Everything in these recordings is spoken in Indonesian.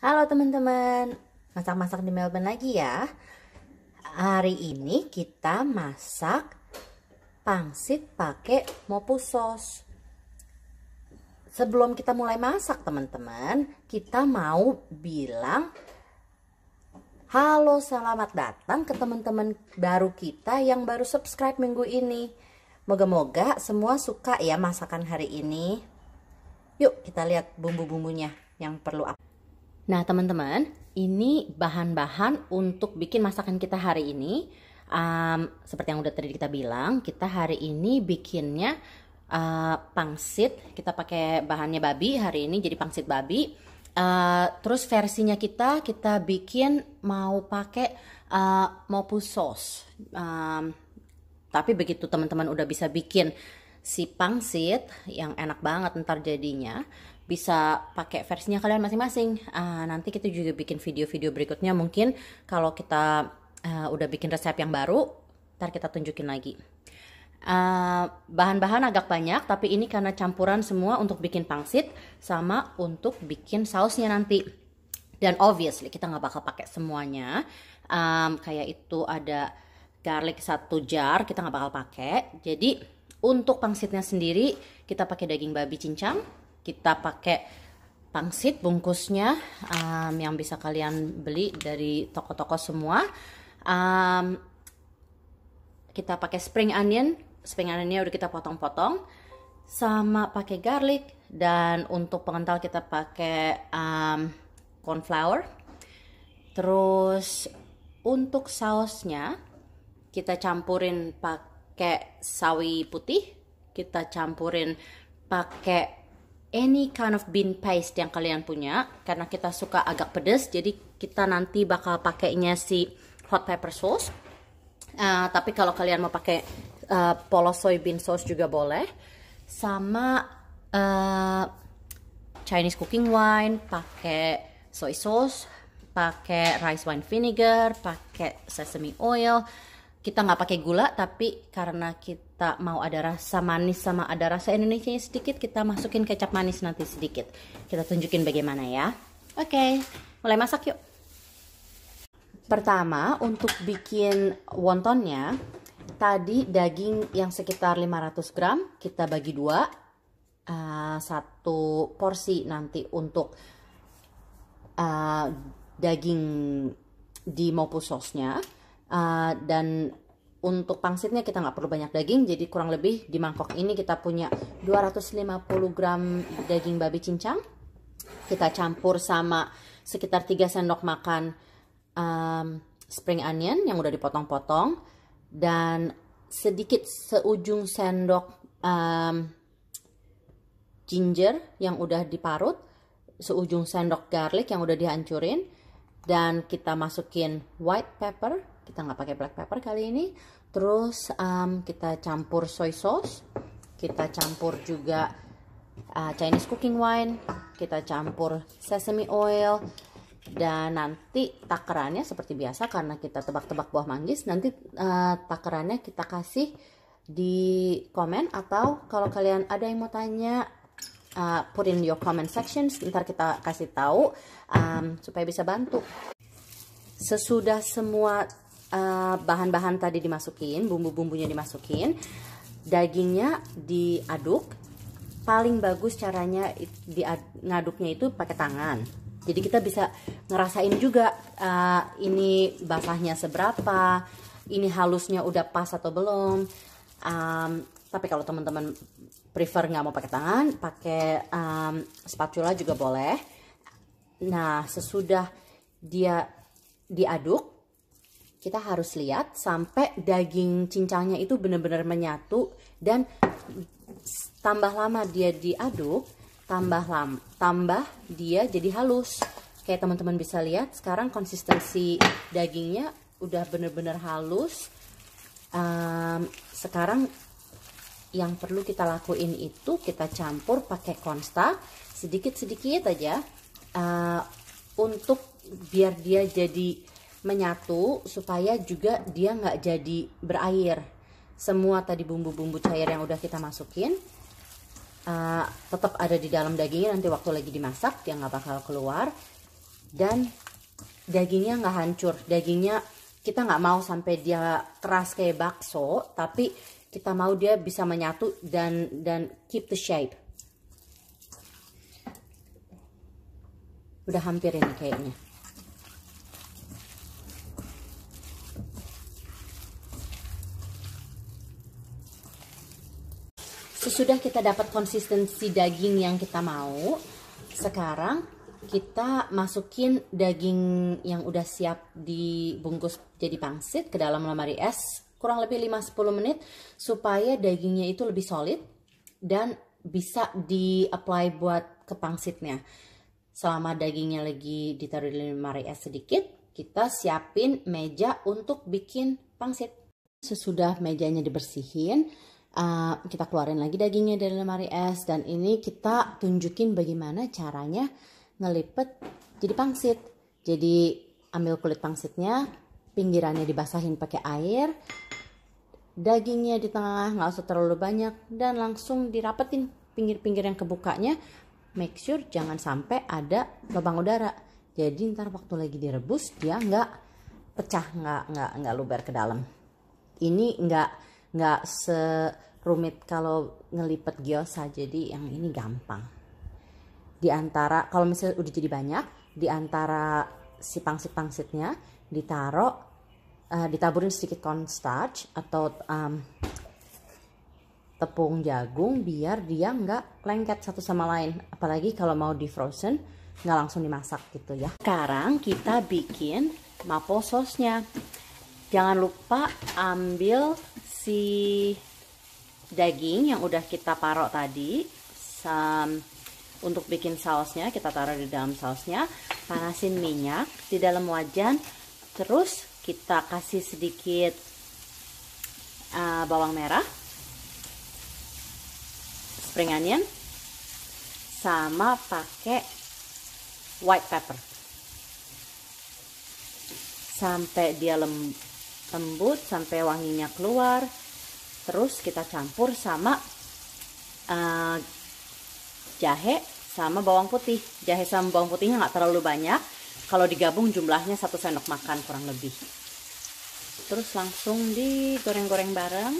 Halo teman-teman, masak-masak di Melbourne lagi ya. Hari ini kita masak pangsit pakai mopu sauce. Sebelum kita mulai masak teman-teman, kita mau bilang Halo, selamat datang ke teman-teman baru kita yang baru subscribe minggu ini. Moga-moga semua suka ya masakan hari ini. Yuk, kita lihat bumbu-bumbunya yang perlu apa. Nah, teman-teman, ini bahan-bahan untuk bikin masakan kita hari ini. Um, seperti yang udah tadi kita bilang, kita hari ini bikinnya uh, pangsit. Kita pakai bahannya babi hari ini, jadi pangsit babi. Uh, terus versinya kita, kita bikin mau pakai uh, mopu sauce. Um, tapi begitu teman-teman udah bisa bikin si pangsit yang enak banget ntar jadinya bisa pakai versinya kalian masing-masing. Uh, nanti kita juga bikin video-video berikutnya mungkin kalau kita uh, udah bikin resep yang baru, ntar kita tunjukin lagi. bahan bahan-bahan agak banyak, tapi ini karena campuran semua untuk bikin pangsit sama untuk bikin sausnya nanti. Dan obviously kita nggak bakal pakai semuanya. Um, kayak itu ada garlic satu jar, kita nggak bakal pakai. Jadi untuk pangsitnya sendiri kita pakai daging babi cincang, kita pakai pangsit bungkusnya um, yang bisa kalian beli dari toko-toko semua um, kita pakai spring onion spring onionnya udah kita potong-potong sama pakai garlic dan untuk pengental kita pakai um, corn flour terus untuk sausnya kita campurin pakai sawi putih kita campurin pakai any kind of bean paste yang kalian punya karena kita suka agak pedas, jadi kita nanti bakal pakainya si hot pepper sauce uh, tapi kalau kalian mau pakai uh, polos bean sauce juga boleh sama uh, Chinese cooking wine pakai soy sauce pakai rice wine vinegar pakai sesame oil kita nggak pakai gula tapi karena kita mau ada rasa manis sama ada rasa Indonesia sedikit kita masukin kecap manis nanti sedikit kita tunjukin bagaimana ya oke okay, mulai masak yuk pertama untuk bikin wontonnya tadi daging yang sekitar 500 gram kita bagi dua uh, satu porsi nanti untuk uh, daging di mopu sosnya uh, dan untuk pangsitnya kita nggak perlu banyak daging jadi kurang lebih di mangkok ini kita punya 250 gram daging babi cincang kita campur sama sekitar 3 sendok makan um, spring onion yang udah dipotong-potong dan sedikit seujung sendok um, ginger yang udah diparut seujung sendok garlic yang udah dihancurin dan kita masukin white pepper kita nggak pakai black pepper kali ini terus um, kita campur soy sauce kita campur juga uh, Chinese cooking wine kita campur sesame oil dan nanti takarannya seperti biasa karena kita tebak-tebak buah manggis nanti uh, takarannya kita kasih di komen atau kalau kalian ada yang mau tanya uh, put in your comment section sebentar kita kasih tahu um, supaya bisa bantu sesudah semua Eh, bahan-bahan uh, tadi dimasukin, bumbu-bumbunya dimasukin, dagingnya diaduk. Paling bagus caranya ngaduknya itu pakai tangan. Jadi kita bisa ngerasain juga uh, ini basahnya seberapa, ini halusnya udah pas atau belum. Um, tapi kalau teman-teman prefer nggak mau pakai tangan, pakai um, spatula juga boleh. Nah sesudah dia diaduk kita harus lihat sampai daging cincangnya itu benar-benar menyatu dan tambah lama dia diaduk tambah lam tambah dia jadi halus kayak teman-teman bisa lihat sekarang konsistensi dagingnya udah benar-benar halus um, sekarang yang perlu kita lakuin itu kita campur pakai konsta sedikit-sedikit aja uh, untuk biar dia jadi menyatu supaya juga dia nggak jadi berair semua tadi bumbu-bumbu cair yang udah kita masukin uh, tetap ada di dalam dagingnya nanti waktu lagi dimasak dia nggak bakal keluar dan dagingnya nggak hancur dagingnya kita nggak mau sampai dia keras kayak bakso tapi kita mau dia bisa menyatu dan dan keep the shape udah hampir ini kayaknya sesudah kita dapat konsistensi daging yang kita mau sekarang kita masukin daging yang udah siap dibungkus jadi pangsit ke dalam lemari es kurang lebih 5-10 menit supaya dagingnya itu lebih solid dan bisa di apply buat ke pangsitnya selama dagingnya lagi ditaruh di lemari es sedikit kita siapin meja untuk bikin pangsit sesudah mejanya dibersihin uh, kita keluarin lagi dagingnya dari lemari es dan ini kita tunjukin bagaimana caranya ngelipet jadi pangsit jadi ambil kulit pangsitnya pinggirannya dibasahin pakai air dagingnya di tengah nggak usah terlalu banyak dan langsung dirapetin pinggir-pinggir yang kebukanya make sure jangan sampai ada lubang udara jadi ntar waktu lagi direbus dia nggak pecah nggak nggak nggak luber ke dalam ini nggak nggak serumit kalau ngelipet gyoza jadi yang ini gampang di antara kalau misalnya udah jadi banyak di antara sipang-sipang pangsitnya ditaruh eh, uh, ditaburin sedikit cornstarch atau um, tepung jagung biar dia nggak lengket satu sama lain apalagi kalau mau di frozen nggak langsung dimasak gitu ya sekarang kita bikin maple nya jangan lupa ambil si daging yang udah kita parok tadi sam untuk bikin sausnya kita taruh di dalam sausnya panasin minyak di dalam wajan terus kita kasih sedikit uh, bawang merah spring onion sama pakai white pepper sampai dia lembut lembut sampai wanginya keluar terus kita campur sama uh, jahe sama bawang putih jahe sama bawang putihnya nggak terlalu banyak kalau digabung jumlahnya satu sendok makan kurang lebih terus langsung digoreng-goreng bareng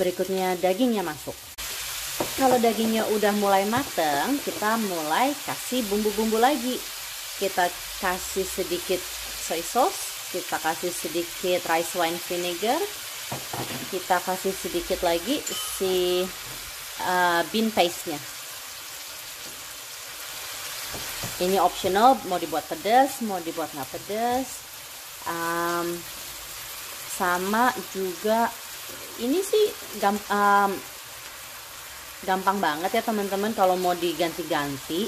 berikutnya dagingnya masuk kalau dagingnya udah mulai mateng kita mulai kasih bumbu-bumbu lagi kita kasih sedikit soy sauce kita kasih sedikit rice wine vinegar kita kasih sedikit lagi si uh, bean paste nya ini optional mau dibuat pedas mau dibuat nggak pedas um, sama juga ini sih gam, um, gampang banget ya teman-teman kalau mau diganti-ganti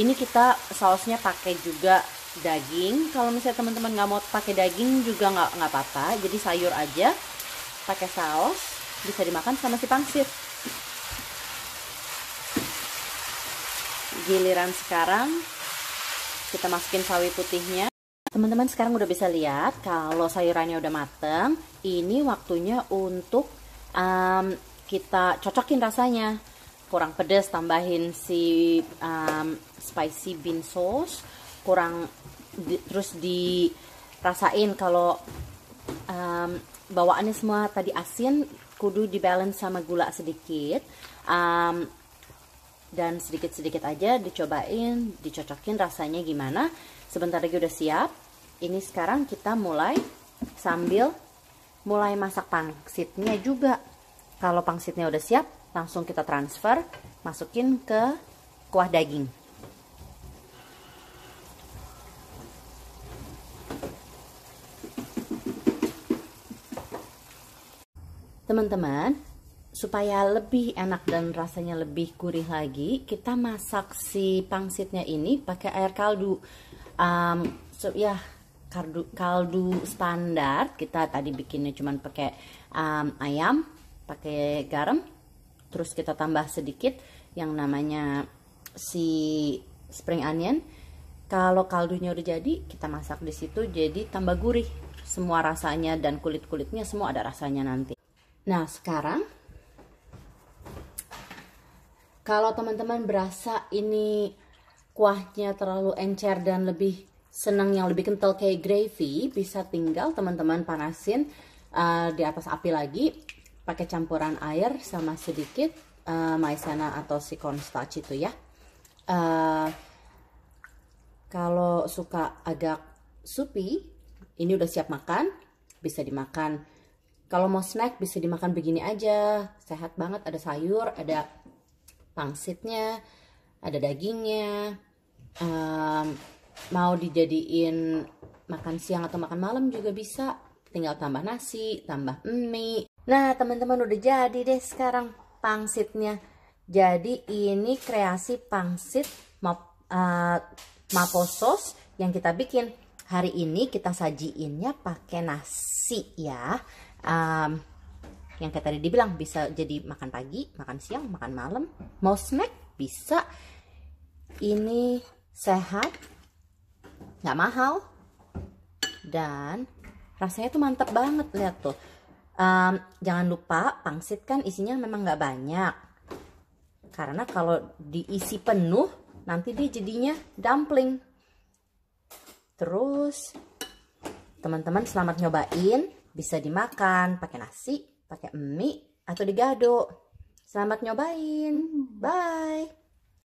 ini kita sausnya pakai juga daging kalau misalnya teman-teman nggak mau pakai daging juga nggak nggak apa-apa jadi sayur aja pakai saus bisa dimakan sama si pangsit giliran sekarang kita masukin sawi putihnya teman-teman sekarang udah bisa lihat kalau sayurannya udah mateng ini waktunya untuk um, kita cocokin rasanya kurang pedas tambahin si um, spicy bean sauce kurang di, terus dirasain kalau um, bawaannya semua tadi asin kudu dibalance sama gula sedikit um, dan sedikit-sedikit aja dicobain dicocokin rasanya gimana sebentar lagi udah siap ini sekarang kita mulai sambil mulai masak pangsitnya juga kalau pangsitnya udah siap langsung kita transfer masukin ke kuah daging teman-teman supaya lebih enak dan rasanya lebih gurih lagi kita masak si pangsitnya ini pakai air kaldu um, so, ya kaldu kaldu standar kita tadi bikinnya cuman pakai um, ayam pakai garam terus kita tambah sedikit yang namanya si spring onion kalau kaldunya udah jadi kita masak di situ jadi tambah gurih semua rasanya dan kulit kulitnya semua ada rasanya nanti Nah, sekarang kalau teman-teman berasa ini kuahnya terlalu encer dan lebih senang yang lebih kental kayak gravy, bisa tinggal teman-teman panasin uh, di atas api lagi pakai campuran air sama sedikit uh, maizena atau si cornstarch itu ya. Uh, kalau suka agak supi, ini udah siap makan, bisa dimakan kalau mau snack bisa dimakan begini aja sehat banget ada sayur ada pangsitnya ada dagingnya um, mau dijadiin makan siang atau makan malam juga bisa tinggal tambah nasi tambah mie nah teman-teman udah jadi deh sekarang pangsitnya jadi ini kreasi pangsit eh, maposos uh, sauce yang kita bikin hari ini kita sajiinnya pakai nasi ya um, yang kayak tadi dibilang bisa jadi makan pagi, makan siang, makan malam, mau snack bisa. Ini sehat, nggak mahal, dan rasanya tuh mantep banget lihat tuh. Um, jangan lupa pangsit kan isinya memang nggak banyak, karena kalau diisi penuh nanti dia jadinya dumpling. Terus teman-teman selamat nyobain bisa dimakan pakai nasi, pakai mie, atau digado. Selamat nyobain. Hmm. Bye.